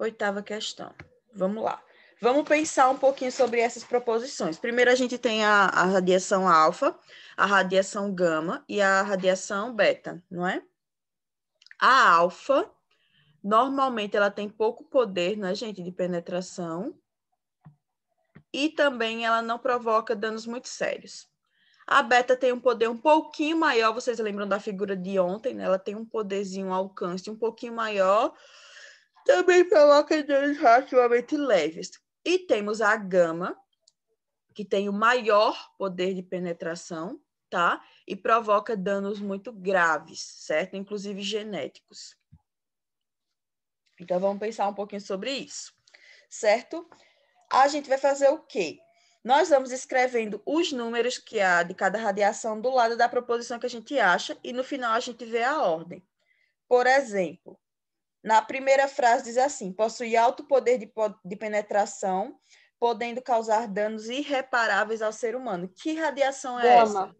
Oitava questão. Vamos lá. Vamos pensar um pouquinho sobre essas proposições. Primeiro, a gente tem a, a radiação alfa, a radiação gama e a radiação beta, não é? A alfa, normalmente, ela tem pouco poder, né, gente, de penetração. E também ela não provoca danos muito sérios. A beta tem um poder um pouquinho maior, vocês lembram da figura de ontem, né? Ela tem um poderzinho, um alcance um pouquinho maior, também provoca danos relativamente leves. E temos a gama, que tem o maior poder de penetração, tá? E provoca danos muito graves, certo? Inclusive genéticos. Então, vamos pensar um pouquinho sobre isso, certo? A gente vai fazer o quê? Nós vamos escrevendo os números que há é de cada radiação do lado da proposição que a gente acha e no final a gente vê a ordem. Por exemplo, na primeira frase diz assim: possui alto poder de, de penetração, podendo causar danos irreparáveis ao ser humano. Que radiação é Gama. essa?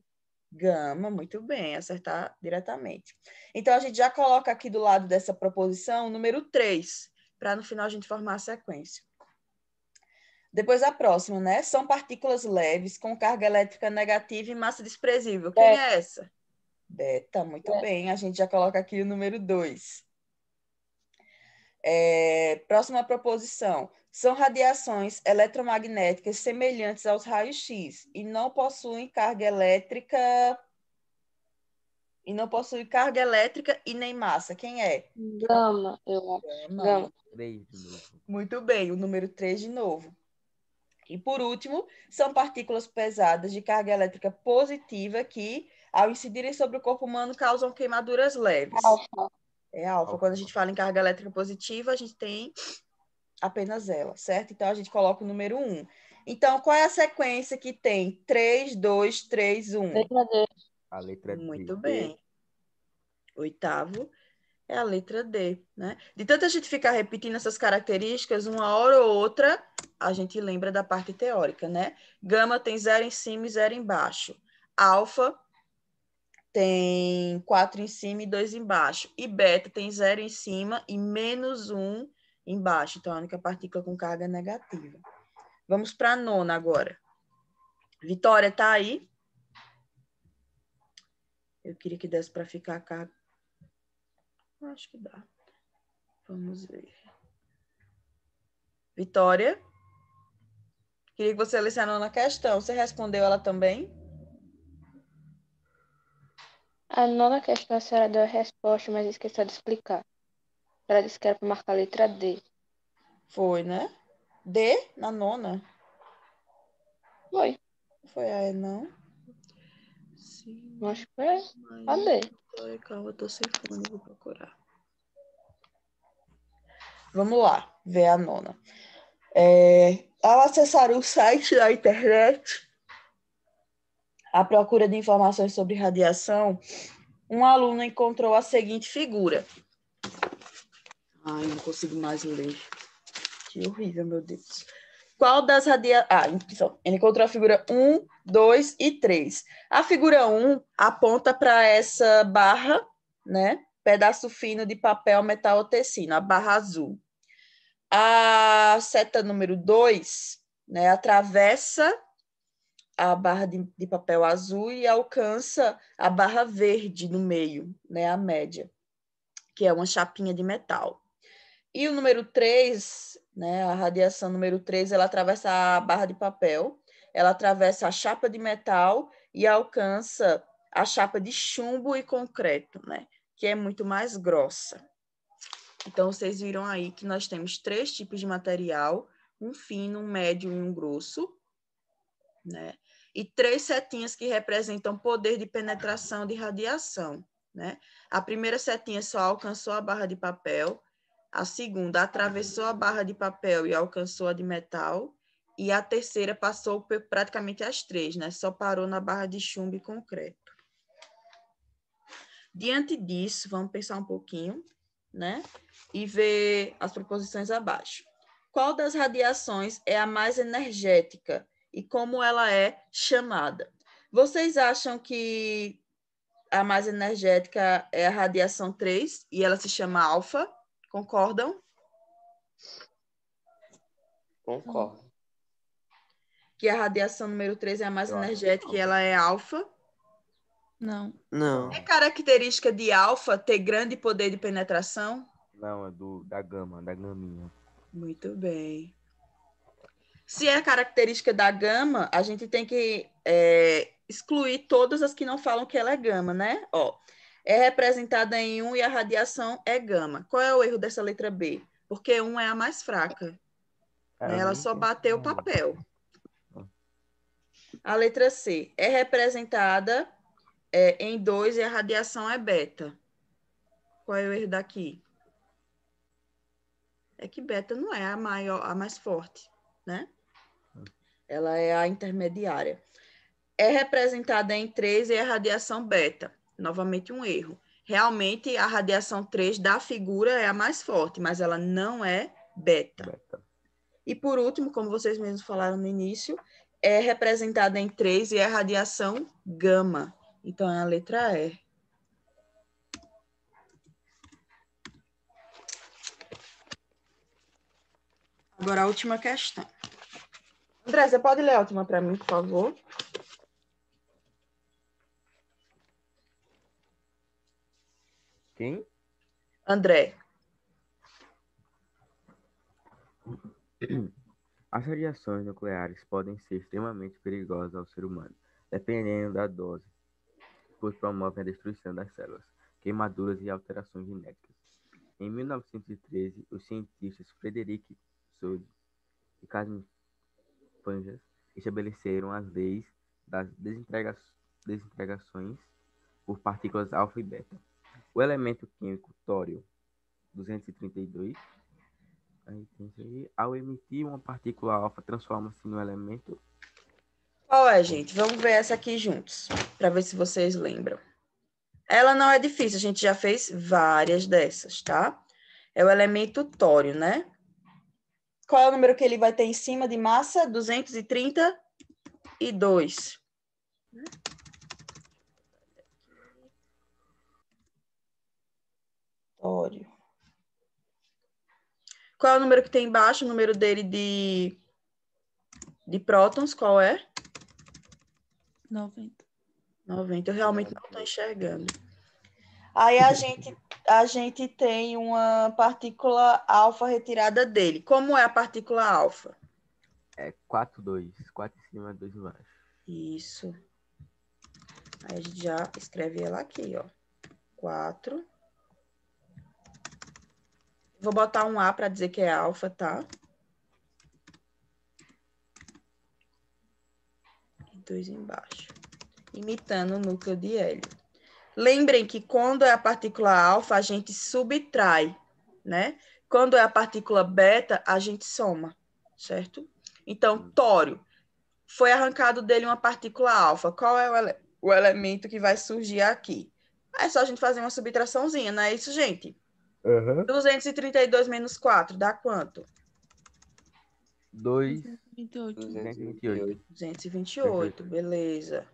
Gama, muito bem, acertar diretamente. Então, a gente já coloca aqui do lado dessa proposição o número 3, para no final a gente formar a sequência. Depois a próxima, né? São partículas leves com carga elétrica negativa e massa desprezível. Quem Beta. é essa? Beta, muito Beta. bem. A gente já coloca aqui o número 2. É, próxima proposição. São radiações eletromagnéticas semelhantes aos raios-x e não possuem carga elétrica e não possui carga elétrica e nem massa. Quem é? Gama, eu acho. Gama. Muito bem, o número 3 de novo. E por último, são partículas pesadas de carga elétrica positiva que, ao incidirem sobre o corpo humano, causam queimaduras leves. Alfa. É alfa. alfa. Quando a gente fala em carga elétrica positiva, a gente tem apenas ela, certo? Então, a gente coloca o número 1. Então, qual é a sequência que tem 3, 2, 3, 1? Letra D. A letra D. Muito bem. Oitavo é a letra D, né? De tanto a gente ficar repetindo essas características, uma hora ou outra, a gente lembra da parte teórica, né? Gama tem zero em cima e zero embaixo. Alfa tem 4 em cima e 2 embaixo. E beta tem 0 em cima e menos 1 um embaixo. Então, é a única partícula com carga negativa. Vamos para a nona agora. Vitória, tá aí? Eu queria que desse para ficar cá. Acho que dá. Vamos ver. Vitória? Queria que você lesse a nona questão. Você respondeu ela também? A ah, nona questão a senhora deu a resposta, mas esqueceu de explicar. Ela disse que era para marcar a letra D. Foi, né? D na nona? Foi. Foi a ah, E, é não? Sim. Acho que foi. A D. Calma, eu tô sem fone, vou procurar. Vamos lá, ver a nona. É, ao acessar o site da internet, à procura de informações sobre radiação, um aluno encontrou a seguinte figura. Ai, não consigo mais ler. Que horrível, meu Deus. Qual das radiações. Ah, então, ele encontrou a figura 1, 2 e 3. A figura 1 aponta para essa barra, né? Pedaço fino de papel, metal ou tecido, a barra azul. A seta número 2 né, atravessa a barra de, de, papel azul e alcança a barra verde no meio, né, a média, que é uma chapinha de metal. E o número 3, né, a radiação número 3, ela atravessa a barra de papel, ela atravessa a chapa de metal e alcança a chapa de chumbo e concreto, né, que é muito mais grossa. Então, vocês viram aí que nós temos três tipos de material, um fino, um médio e um grosso, né? e três setinhas que representam poder de penetração de radiação. Né? A primeira setinha só alcançou a barra de papel, a segunda atravessou a barra de papel e alcançou a de metal, e a terceira passou praticamente as três, né? só parou na barra de chumbo e concreto. Diante disso, vamos pensar um pouquinho né? e ver as proposições abaixo. Qual das radiações é a mais energética? e como ela é chamada. Vocês acham que a mais energética é a radiação 3 e ela se chama alfa? Concordam? Concordo. Que a radiação número 3 é a mais Eu energética e ela é alfa? Não. Não. É característica de alfa ter grande poder de penetração? Não, é do, da gama, da gaminha. Muito bem. Se é característica da gama, a gente tem que é, excluir todas as que não falam que ela é gama, né? Ó, é representada em 1 um e a radiação é gama. Qual é o erro dessa letra B? Porque 1 um é a mais fraca. Né? Ela só bateu o papel. A letra C é representada é, em 2 e a radiação é beta. Qual é o erro daqui? É que beta não é a maior, a mais forte, né? ela é a intermediária. É representada em 3 e é a radiação beta. Novamente um erro. Realmente a radiação 3 da figura é a mais forte, mas ela não é beta. beta. E por último, como vocês mesmos falaram no início, é representada em 3 e é a radiação gama. Então é a letra E. Agora a última questão. André, você pode ler a última para mim, por favor? Quem? André. As radiações nucleares podem ser extremamente perigosas ao ser humano, dependendo da dose, pois promovem a destruição das células, queimaduras e alterações genéticas. Em 1913, os cientistas Frederick Sode e Casimir Panjas estabeleceram as leis das desintegrações por partículas alfa e beta. O elemento químico tório 232 ao emitir uma partícula alfa, transforma-se no elemento. Qual é, gente? Vamos ver essa aqui juntos, para ver se vocês lembram. Ela não é difícil, a gente já fez várias dessas, tá? É o elemento tório, né? Qual é o número que ele vai ter em cima de massa? 232. Tório. Qual é o número que tem embaixo? O número dele de, de prótons, qual é? 90. 90. Eu realmente não estou enxergando. Aí a gente, a gente tem uma partícula alfa retirada dele. Como é a partícula alfa? É 4, 2. 4 em cima, 2 embaixo. Isso. Aí a gente já escreve ela aqui, ó. 4. Vou botar um A para dizer que é alfa, tá? E dois embaixo. Imitando o núcleo de hélio. Lembrem que quando é a partícula alfa, a gente subtrai, né? Quando é a partícula beta, a gente soma, certo? Então, hum. tório. Foi arrancado dele uma partícula alfa. Qual é o, ele o elemento que vai surgir aqui? É só a gente fazer uma subtraçãozinha, não é isso, gente? Uhum. 232 menos 4 dá quanto? 2. 228. 228, 228 beleza.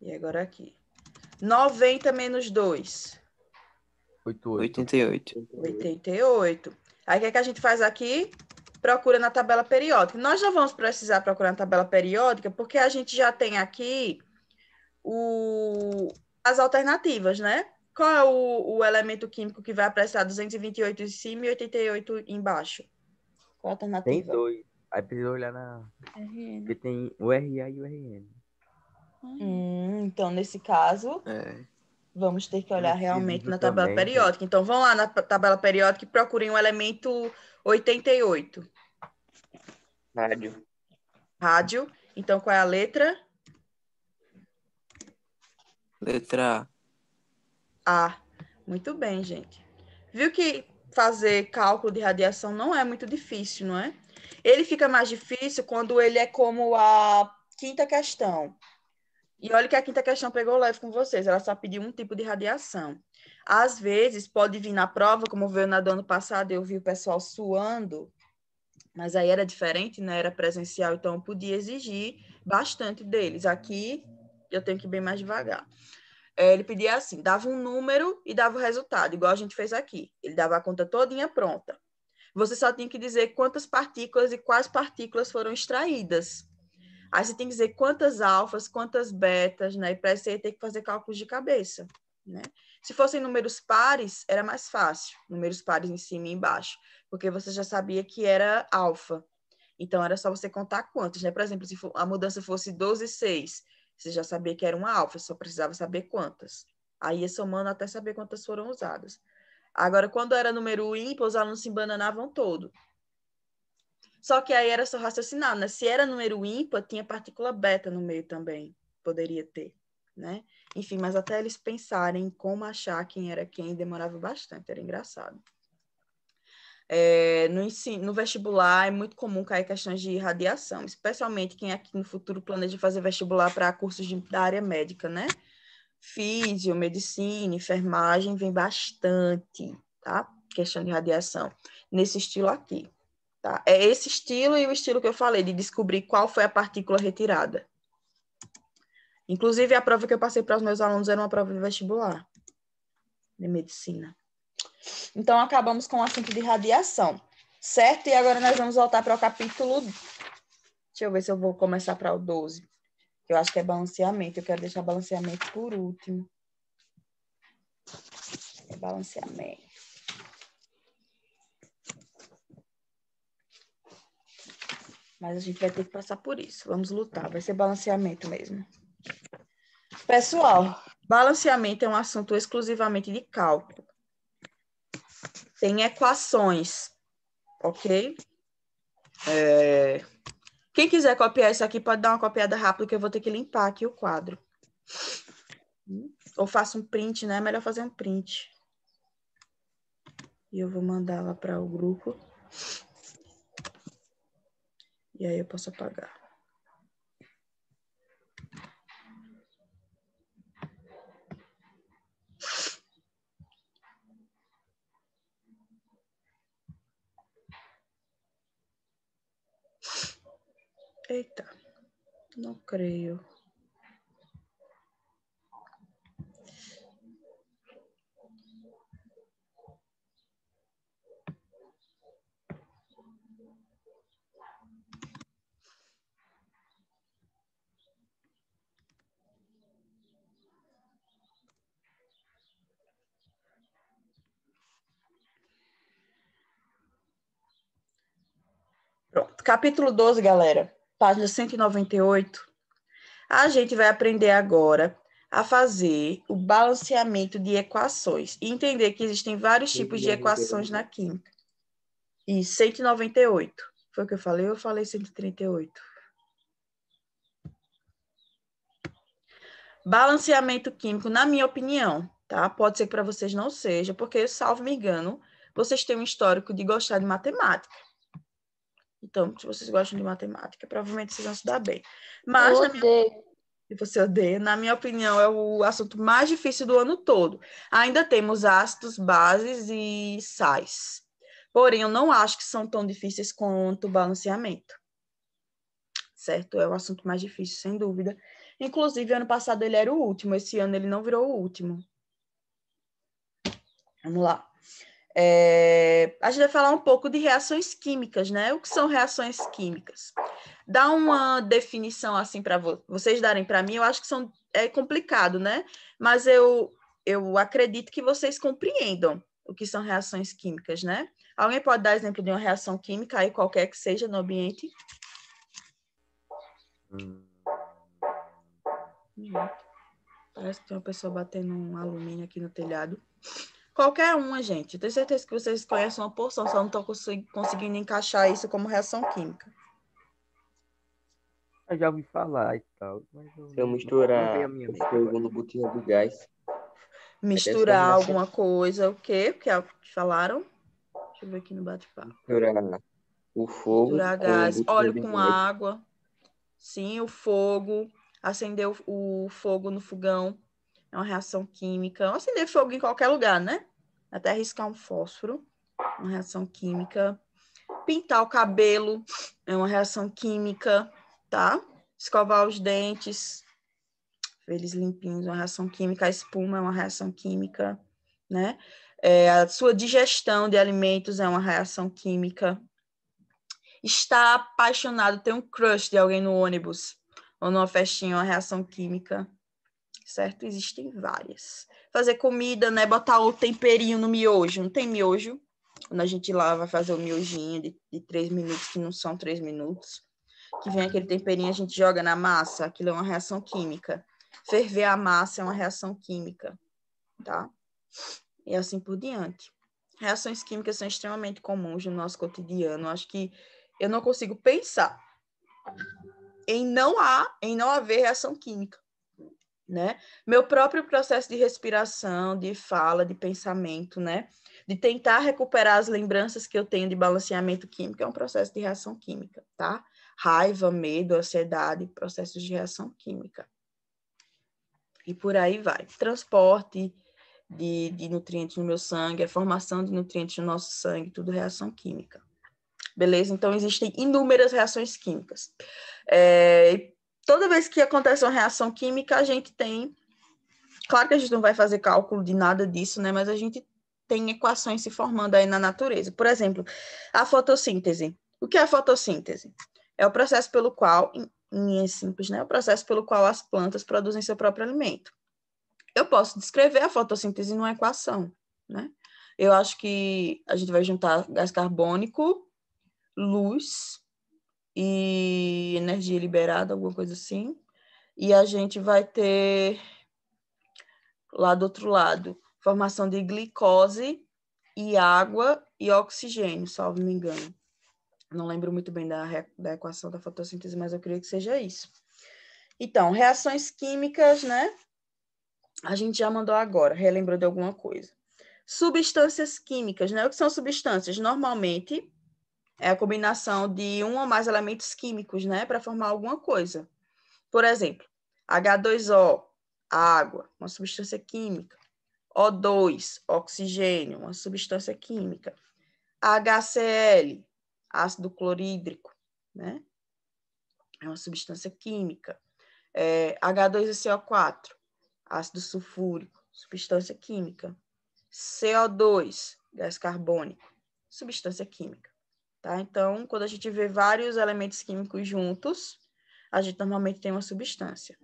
E agora aqui. 90 menos 2. 88. 88. 88. Aí o é que, a gente faz aqui? Procura na tabela periódica. Nós não vamos precisar procurar na tabela periódica, porque a gente já tem aqui o... as alternativas, né? Qual é o, o elemento químico que vai apressar 228 em cima e 88 embaixo? Qual a alternativa? Tem dois. Aí precisa olhar na. RN. Porque tem o RA e o RN. Hum, então, nesse caso, é. vamos ter que olhar Preciso realmente na tabela também, periódica. Então, vão lá na tabela periódica e procurem o elemento 88. Rádio. Rádio. Então, qual é a letra? Letra A. A. Muito bem, gente. Viu que fazer cálculo de radiação não é muito difícil, não é? Ele fica mais difícil quando ele é como a quinta questão. E olha que a quinta questão pegou leve com vocês, ela só pediu um tipo de radiação. Às vezes pode vir na prova, como veio na do ano passado, eu vi o pessoal suando, mas aí era diferente, né? Era presencial, então eu podia exigir bastante deles. Aqui eu tenho que ir bem mais devagar. É, ele pedia assim, dava um número e dava o resultado, igual a gente fez aqui. Ele dava a conta todinha pronta. Você só tinha que dizer quantas partículas e quais partículas foram extraídas Aí você tem que dizer quantas alfas, quantas betas, né? E para isso aí tem que fazer cálculos de cabeça, né? Se fossem números pares, era mais fácil, números pares em cima e embaixo, porque você já sabia que era alfa. Então era só você contar quantos, né? Por exemplo, se a mudança fosse 12 6, você já sabia que era uma alfa, só precisava saber quantas. Aí ia somando até saber quantas foram usadas. Agora, quando era número ímpar, os alunos se embananavam todo. Só que aí era só raciocinar, né? Se era número ímpar, tinha partícula beta no meio também, poderia ter, né? Enfim, mas até eles pensarem como achar quem era quem demorava bastante, era engraçado. É, no, ensino, no vestibular é muito comum cair questões de radiação, especialmente quem aqui no futuro planeja fazer vestibular para cursos de, da área médica, né? Físio, medicina, enfermagem, vem bastante, tá? Questão de radiação, nesse estilo aqui. Tá? É esse estilo e o estilo que eu falei, de descobrir qual foi a partícula retirada. Inclusive, a prova que eu passei para os meus alunos era uma prova de vestibular, de medicina. Então, acabamos com o assunto de radiação, certo? E agora nós vamos voltar para o capítulo. Deixa eu ver se eu vou começar para o 12, que eu acho que é balanceamento. Eu quero deixar balanceamento por último. É balanceamento. Mas a gente vai ter que passar por isso. Vamos lutar, vai ser balanceamento mesmo. Pessoal, balanceamento é um assunto exclusivamente de cálculo. Tem equações, ok? É... Quem quiser copiar isso aqui, pode dar uma copiada rápida, que eu vou ter que limpar aqui o quadro. Ou faça um print, né? É melhor fazer um print. E eu vou mandar lá para o grupo. E aí eu posso apagar. Eita, não creio. Capítulo 12, galera, página 198. A gente vai aprender agora a fazer o balanceamento de equações e entender que existem vários tipos de é equações na química. E 198. Foi o que eu falei? Eu falei 138. Balanceamento químico, na minha opinião, tá? Pode ser que para vocês não seja, porque, salvo me engano, vocês têm um histórico de gostar de matemática. Então, se vocês gostam de matemática, provavelmente vocês vão se dar bem. Mas, na minha, se você odeia, na minha opinião, é o assunto mais difícil do ano todo. Ainda temos ácidos, bases e sais. Porém, eu não acho que são tão difíceis quanto balanceamento. Certo? É o assunto mais difícil, sem dúvida. Inclusive, ano passado ele era o último, esse ano ele não virou o último. Vamos lá. É, a gente vai falar um pouco de reações químicas, né? O que são reações químicas? Dá uma definição assim para vo vocês darem para mim, eu acho que são, é complicado, né? Mas eu, eu acredito que vocês compreendam o que são reações químicas, né? Alguém pode dar exemplo de uma reação química aí, qualquer que seja, no ambiente? Hum. Parece que tem uma pessoa batendo um alumínio aqui no telhado. Qualquer uma, gente. Tenho certeza que vocês conhecem uma porção, só não estão conseguindo encaixar isso como reação química. Eu já ouvi falar e tal. Eu... Se eu misturar fogo botinho de gás. Misturar alguma coisa, o quê? Porque é falaram? Deixa eu ver aqui no bate-papo. Misturar o fogo. Misturar gás, óleo com água. Sim, o fogo. Acender o fogo no fogão. É uma reação química. Acender fogo em qualquer lugar, né? até riscar um fósforo, uma reação química. Pintar o cabelo é uma reação química, tá? Escovar os dentes, eles limpinhos, uma reação química. A espuma é uma reação química, né? É, a sua digestão de alimentos é uma reação química. Estar apaixonado, ter um crush de alguém no ônibus ou numa festinha, é uma reação química, certo? Existem várias fazer comida, né? Botar o temperinho no miojo. Não tem miojo. Quando a gente lá vai fazer o miojinho de, de três minutos, que não são três minutos, que vem aquele temperinho, a gente joga na massa. Aquilo é uma reação química. Ferver a massa é uma reação química, tá? E assim por diante. Reações químicas são extremamente comuns no nosso cotidiano. Acho que eu não consigo pensar em não há, em não haver reação química né? Meu próprio processo de respiração, de fala, de pensamento, né? De tentar recuperar as lembranças que eu tenho de balanceamento químico é um processo de reação química, tá? Raiva, medo, ansiedade, processos de reação química. E por aí vai. Transporte de, de nutrientes no meu sangue, a formação de nutrientes no nosso sangue, tudo reação química. Beleza? Então, existem inúmeras reações químicas. É, toda vez que acontece uma reação química, a gente tem. Claro que a gente não vai fazer cálculo de nada disso, né? Mas a gente tem equações se formando aí na natureza. Por exemplo, a fotossíntese. O que é a fotossíntese? É o processo pelo qual, em linhas simples, né? É o processo pelo qual as plantas produzem seu próprio alimento. Eu posso descrever a fotossíntese numa equação, né? Eu acho que a gente vai juntar gás carbônico, luz, e energia liberada, alguma coisa assim. E a gente vai ter lá do outro lado, formação de glicose e água e oxigênio, salvo me engano. Não lembro muito bem da, da equação da fotossíntese, mas eu creio que seja isso. Então, reações químicas, né? A gente já mandou agora, relembrou de alguma coisa. Substâncias químicas, né? O que são substâncias? Normalmente, é a combinação de um ou mais elementos químicos, né, para formar alguma coisa. Por exemplo, H2O, água, uma substância química. O2, oxigênio, uma substância química. HCl, ácido clorídrico, né? É uma substância química. É, H2CO4, ácido sulfúrico, substância química. CO2, gás carbônico, substância química. Tá? Então, quando a gente vê vários elementos químicos juntos, a gente normalmente tem uma substância.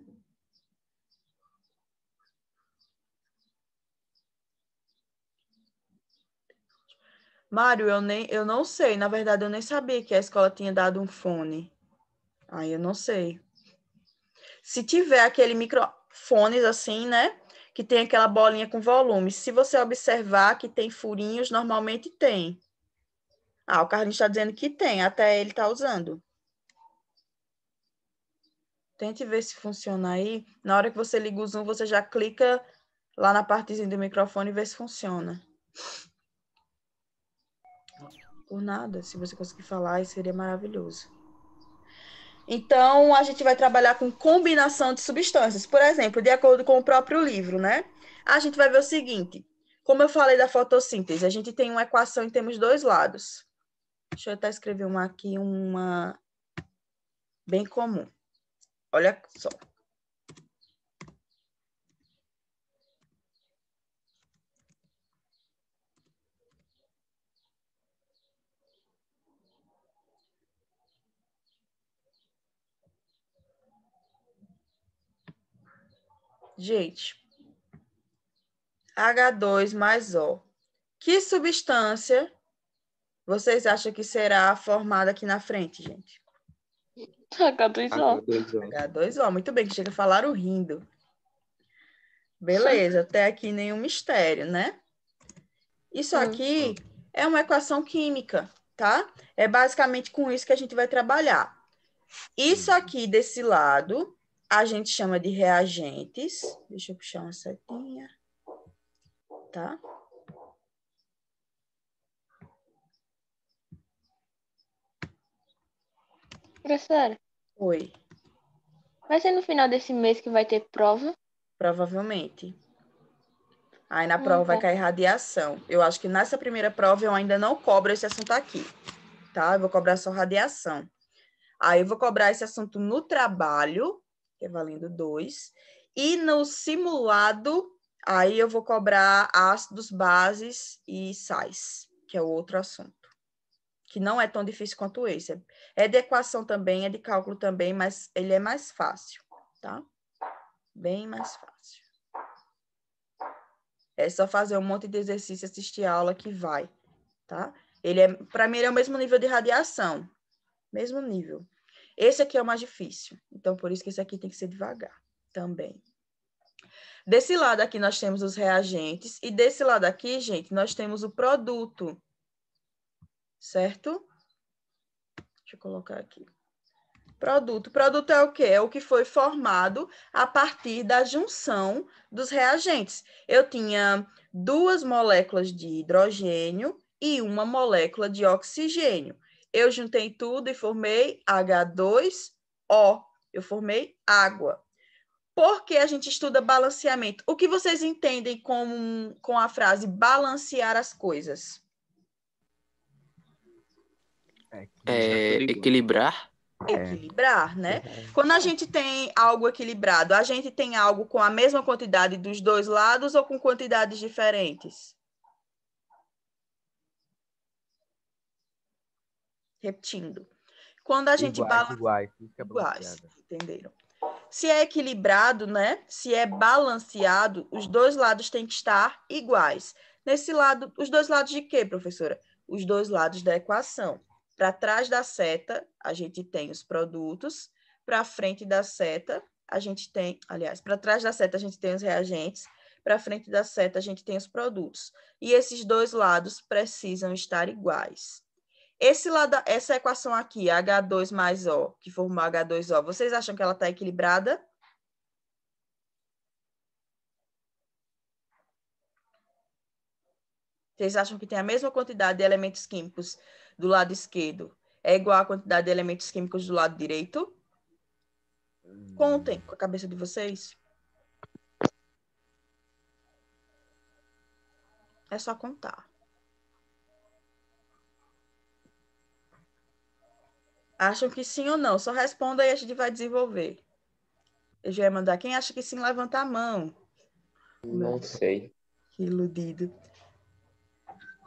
Mário, eu, nem, eu não sei. Na verdade, eu nem sabia que a escola tinha dado um fone. Aí eu não sei. Se tiver aquele microfones assim, né? Que tem aquela bolinha com volume. Se você observar que tem furinhos, normalmente tem. Ah, o Carlinhos está dizendo que tem, até ele está usando. Tente ver se funciona aí. Na hora que você liga o Zoom, você já clica lá na partezinha do microfone e vê se funciona. Por nada, se você conseguir falar, isso seria maravilhoso. Então, a gente vai trabalhar com combinação de substâncias. Por exemplo, de acordo com o próprio livro, né? A gente vai ver o seguinte. Como eu falei da fotossíntese, a gente tem uma equação e temos dois lados. Deixa eu até escrever uma aqui, uma bem comum. Olha só. Gente, H2 mais O. Que substância vocês acham que será formada aqui na frente, gente? H2O. H2O. H2O. Muito bem, que chega a falar o rindo. Beleza, até aqui nenhum mistério, né? Isso hum. aqui é uma equação química, tá? É basicamente com isso que a gente vai trabalhar. Isso uhum. aqui desse lado, a gente chama de reagentes. Deixa eu puxar uma setinha. Tá? Professora? Oi. Vai ser no final desse mês que vai ter prova? Provavelmente. Aí na hum, prova uhum. vai tá. cair radiação. Eu acho que nessa primeira prova eu ainda não cobro esse assunto aqui, tá? Eu vou cobrar só radiação. Aí eu vou cobrar esse assunto no trabalho, que é valendo dois, e no simulado, aí eu vou cobrar ácidos, bases e sais, que é o outro assunto que não é tão difícil quanto esse. É de equação também, é de cálculo também, mas ele é mais fácil, tá? Bem mais fácil. É só fazer um monte de exercício, assistir a aula que vai, tá? Ele é, para mim, ele é o mesmo nível de radiação, mesmo nível. Esse aqui é o mais difícil, então por isso que esse aqui tem que ser devagar também. Desse lado aqui nós temos os reagentes e desse lado aqui, gente, nós temos o produto certo? Deixa eu colocar aqui. Produto. Produto é o quê? É o que foi formado a partir da junção dos reagentes. Eu tinha duas moléculas de hidrogênio e uma molécula de oxigênio. Eu juntei tudo e formei H2O. Eu formei água. Por que a gente estuda balanceamento? O que vocês entendem com, com a frase balancear as coisas? É, é, equilibrar. Equilibrar, né? É. Quando a gente tem algo equilibrado, a gente tem algo com a mesma quantidade dos dois lados ou com quantidades diferentes? Repetindo. Quando a gente balança. Iguais, é iguais, entenderam? Se é equilibrado, né? Se é balanceado, os dois lados têm que estar iguais. Nesse lado, os dois lados de quê, professora? Os dois lados da equação. Para trás da seta, a gente tem os produtos. Para frente da seta, a gente tem, aliás, para trás da seta a gente tem os reagentes, para frente da seta a gente tem os produtos. E esses dois lados precisam estar iguais. Esse lado, essa equação aqui, H2 mais O, que formou H2O, vocês acham que ela está equilibrada? Vocês acham que tem a mesma quantidade de elementos químicos do lado esquerdo é igual à quantidade de elementos químicos do lado direito? Contem com a cabeça de vocês. É só contar. Acham que sim ou não? Só responda e a gente vai desenvolver. Eu já ia mandar. Quem acha que sim, levanta a mão. Não sei. Que iludido.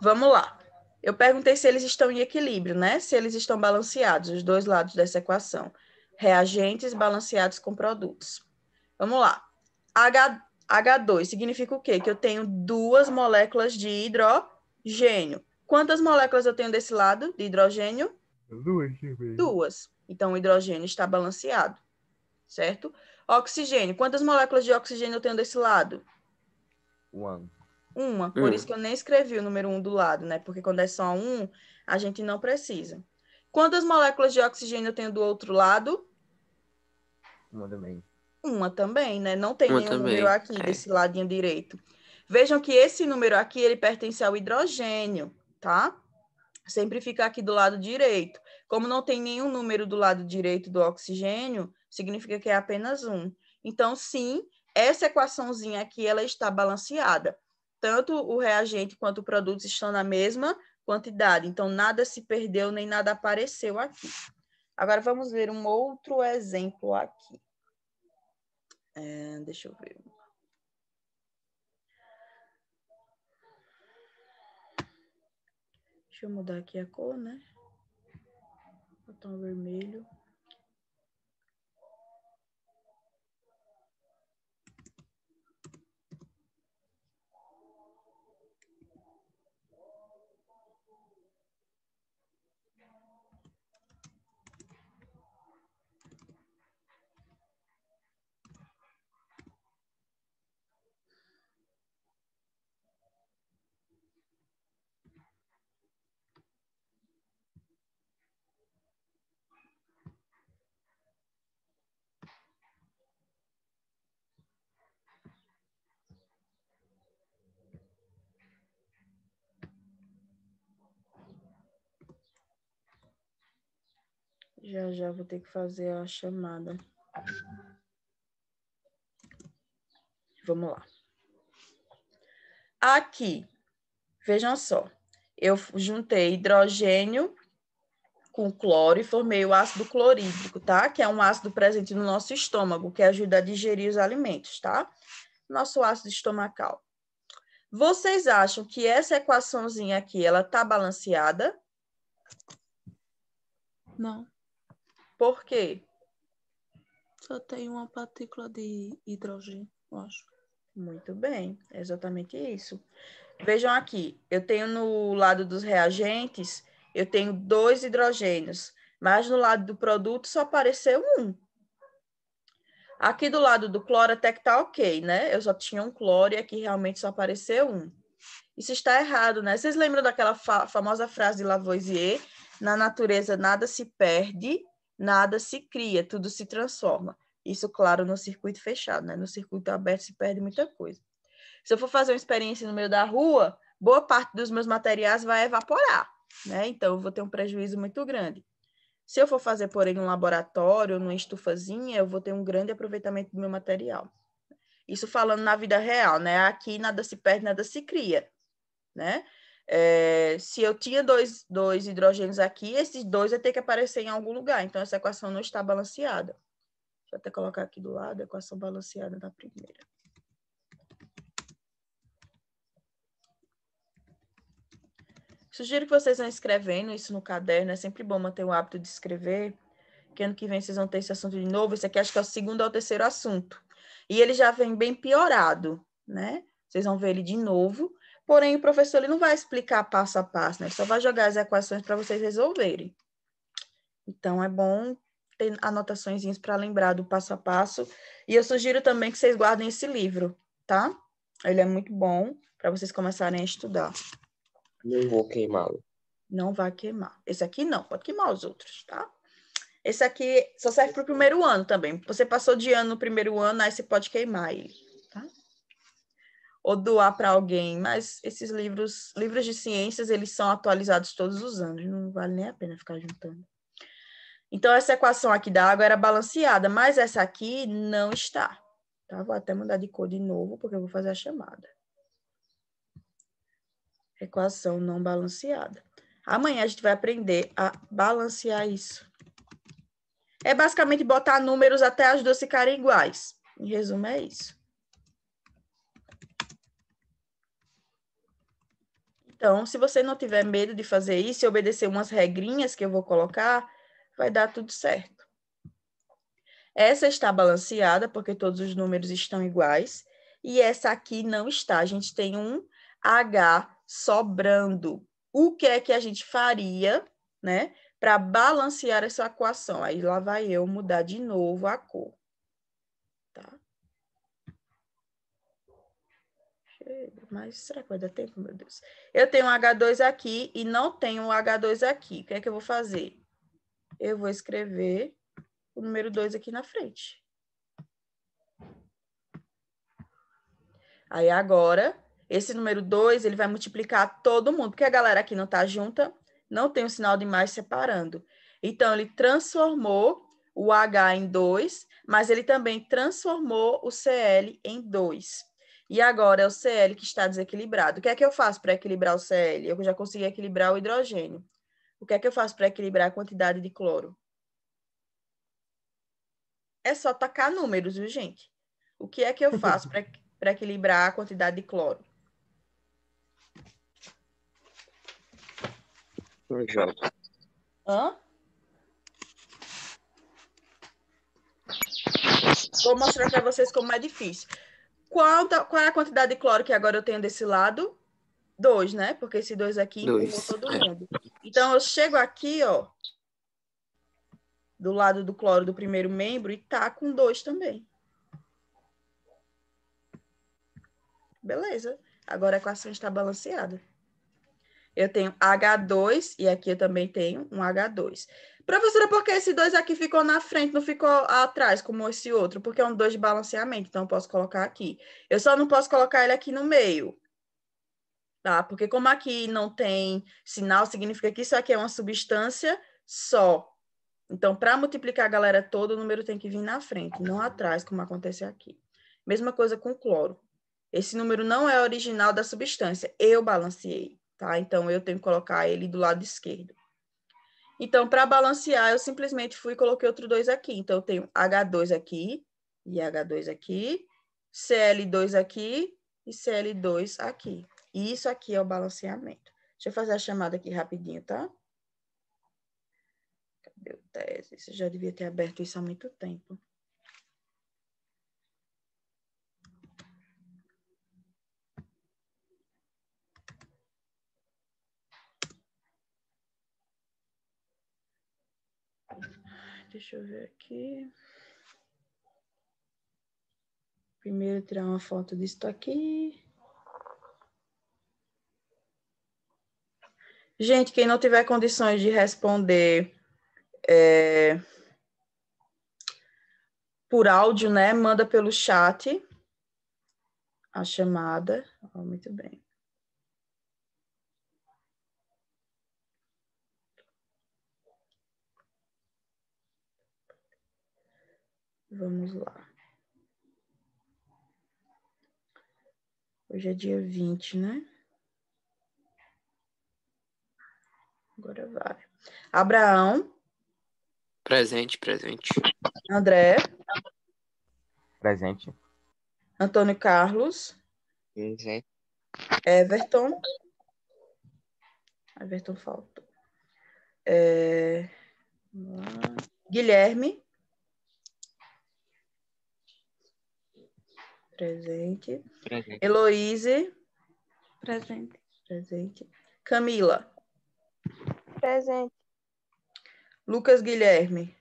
Vamos lá. Eu perguntei se eles estão em equilíbrio, né? Se eles estão balanceados, os dois lados dessa equação. Reagentes balanceados com produtos. Vamos lá. H, H2 significa o quê? Que eu tenho duas moléculas de hidrogênio. Quantas moléculas eu tenho desse lado de hidrogênio? Duas. Duas. Então, o hidrogênio está balanceado, certo? Oxigênio. Quantas moléculas de oxigênio eu tenho desse lado? One. Uma. Por hum. isso que eu nem escrevi o número um do lado, né? Porque quando é só um, a gente não precisa. Quantas moléculas de oxigênio eu tenho do outro lado? Uma também. Uma também, né? Não tem Uma nenhum também. número aqui é. desse ladinho direito. Vejam que esse número aqui, ele pertence ao hidrogênio, tá? Sempre fica aqui do lado direito. Como não tem nenhum número do lado direito do oxigênio, significa que é apenas um. Então, sim, essa equaçãozinha aqui, ela está balanceada tanto o reagente quanto o produto estão na mesma quantidade. Então, nada se perdeu nem nada apareceu aqui. Agora, vamos ver um outro exemplo aqui. É, deixa eu ver. Deixa eu mudar aqui a cor, né? Botar um vermelho. Já já vou ter que fazer a chamada. Vamos lá. Aqui, vejam só, eu juntei hidrogênio com cloro e formei o ácido clorídrico, tá? Que é um ácido presente no nosso estômago, que ajuda a digerir os alimentos, tá? Nosso ácido estomacal. Vocês acham que essa equaçãozinha aqui, ela tá balanceada? Não. Por quê? Só tem uma partícula de hidrogênio, eu acho. Muito bem, é exatamente isso. Vejam aqui, eu tenho no lado dos reagentes, eu tenho dois hidrogênios, mas no lado do produto só apareceu um. Aqui do lado do cloro até que tá ok, né? Eu só tinha um cloro e aqui realmente só apareceu um. Isso está errado, né? Vocês lembram daquela fa famosa frase de Lavoisier? Na natureza nada se perde, nada se cria, tudo se transforma. Isso, claro, no circuito fechado, né? No circuito aberto se perde muita coisa. Se eu for fazer uma experiência no meio da rua, boa parte dos meus materiais vai evaporar, né? Então, eu vou ter um prejuízo muito grande. Se eu for fazer, porém, um laboratório, numa estufazinha, eu vou ter um grande aproveitamento do meu material. Isso falando na vida real, né? Aqui nada se perde, nada se cria, né? É, se eu tinha dois, dois hidrogênios aqui, esses dois vai ter que aparecer em algum lugar. Então, essa equação não está balanceada. Deixa eu até colocar aqui do lado a equação balanceada da primeira. Sugiro que vocês vão escrevendo isso no caderno. É sempre bom manter o hábito de escrever. Que ano que vem vocês vão ter esse assunto de novo. Esse aqui acho que é o segundo ou terceiro assunto. E ele já vem bem piorado, né? Vocês vão ver ele de novo Porém, o professor ele não vai explicar passo a passo, né? Ele só vai jogar as equações para vocês resolverem. Então, é bom ter anotações para lembrar do passo a passo. E eu sugiro também que vocês guardem esse livro, tá? Ele é muito bom para vocês começarem a estudar. Não vou queimá-lo. Não vai queimar. Esse aqui não, pode queimar os outros, tá? Esse aqui só serve para o primeiro ano também. Você passou de ano no primeiro ano, aí você pode queimar ele ou doar para alguém, mas esses livros, livros de ciências, eles são atualizados todos os anos, não vale nem a pena ficar juntando. Então, essa equação aqui da água era balanceada, mas essa aqui não está. Tá? Vou até mudar de cor de novo, porque eu vou fazer a chamada. Equação não balanceada. Amanhã a gente vai aprender a balancear isso. É basicamente botar números até as duas ficarem iguais. Em resumo, é isso. Então, se você não tiver medo de fazer isso e obedecer umas regrinhas que eu vou colocar, vai dar tudo certo. Essa está balanceada, porque todos os números estão iguais. E essa aqui não está. A gente tem um H sobrando. O que é que a gente faria, né, para balancear essa equação? Aí lá vai eu mudar de novo a cor. Mas será que vai dar tempo, meu Deus? Eu tenho um H2 aqui e não tenho um H2 aqui. O que é que eu vou fazer? Eu vou escrever o número 2 aqui na frente. Aí agora, esse número 2, ele vai multiplicar todo mundo, porque a galera aqui não está junta, não tem o um sinal de mais separando. Então, ele transformou o H em 2, mas ele também transformou o CL em 2. E agora é o CL que está desequilibrado. O que é que eu faço para equilibrar o CL? Eu já consegui equilibrar o hidrogênio. O que é que eu faço para equilibrar a quantidade de cloro? É só tacar números, viu, gente? O que é que eu faço para equilibrar a quantidade de cloro? Hã? Vou mostrar para vocês como é difícil. Qual, qual é a quantidade de cloro que agora eu tenho desse lado? Dois, né? Porque esse dois aqui dois. todo é. mundo. Então, eu chego aqui, ó, do lado do cloro do primeiro membro e tá com dois também. Beleza. Agora a equação está balanceada. Eu tenho H2 e aqui eu também tenho um H2. Professora, por que esse dois aqui ficou na frente, não ficou atrás, como esse outro? Porque é um dois de balanceamento, então eu posso colocar aqui. Eu só não posso colocar ele aqui no meio. Tá? Porque como aqui não tem sinal, significa que isso aqui é uma substância só. Então, para multiplicar a galera toda, o número tem que vir na frente, não atrás, como acontece aqui. Mesma coisa com o cloro. Esse número não é original da substância. Eu balanceei, tá? Então, eu tenho que colocar ele do lado esquerdo. Então, para balancear, eu simplesmente fui e coloquei outro 2 aqui. Então, eu tenho H2 aqui, e H2 aqui, CL2 aqui e CL2 aqui. E isso aqui é o balanceamento. Deixa eu fazer a chamada aqui rapidinho, tá? Cadê o tese? Você já devia ter aberto isso há muito tempo. Deixa eu ver aqui. Primeiro tirar uma foto disso aqui. Gente, quem não tiver condições de responder é, por áudio, né? Manda pelo chat a chamada. Oh, muito bem. Vamos lá. Hoje é dia 20, né? Agora vai. Abraão. Presente, presente. André. Presente. Antônio Carlos. Presente. Everton. Everton faltou. É... Guilherme. Presente. Presente. Heloíse. Presente. Presente. Camila. Presente. Lucas Guilherme.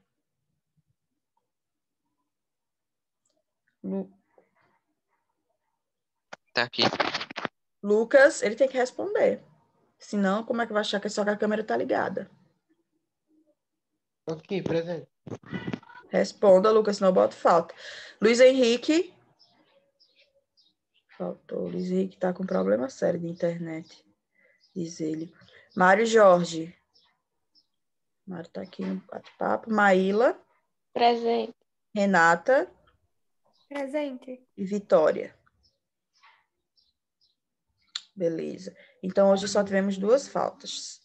Lu... Tá aqui. Lucas, ele tem que responder. Senão, como é que vai achar que só que a câmera tá ligada? Aqui, presente. Responda, Lucas, senão eu boto falta. Luiz Henrique. Autores. Henrique está com problema sério de internet, diz ele. Mário Jorge. Mário está aqui no bate-papo. Maíla. Presente. Renata. Presente. E Vitória. Beleza. Então, hoje só tivemos duas faltas.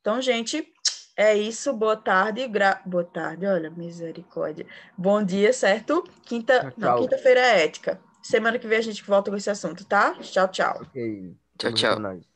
Então, gente, é isso. Boa tarde. Gra... Boa tarde, olha, misericórdia. Bom dia, certo? Quinta... Tá não, quinta-feira é ética. Semana que vem a gente volta com esse assunto, tá? Tchau, tchau. Okay. Tchau, tchau.